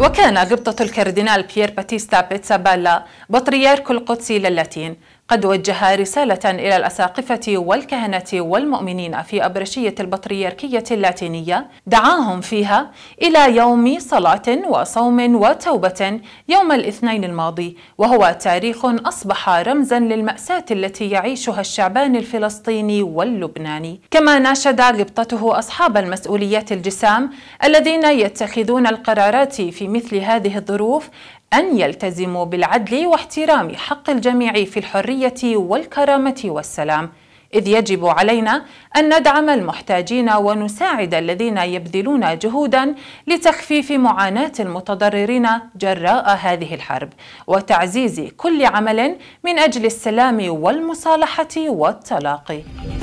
وكان قبطة الكاردينال بيير باتيستا بيتسابالا بطريرك القدسي للاتين قد وجه رسالة إلى الأساقفة والكهنة والمؤمنين في أبرشية البطريركية اللاتينية دعاهم فيها إلى يوم صلاة وصوم وتوبة يوم الاثنين الماضي وهو تاريخ أصبح رمزا للمأساة التي يعيشها الشعبان الفلسطيني واللبناني كما ناشد غبطته أصحاب المسؤوليات الجسام الذين يتخذون القرارات في مثل هذه الظروف أن يلتزموا بالعدل واحترام حق الجميع في الحرية والكرامة والسلام إذ يجب علينا أن ندعم المحتاجين ونساعد الذين يبذلون جهودا لتخفيف معاناة المتضررين جراء هذه الحرب وتعزيز كل عمل من أجل السلام والمصالحة والتلاقي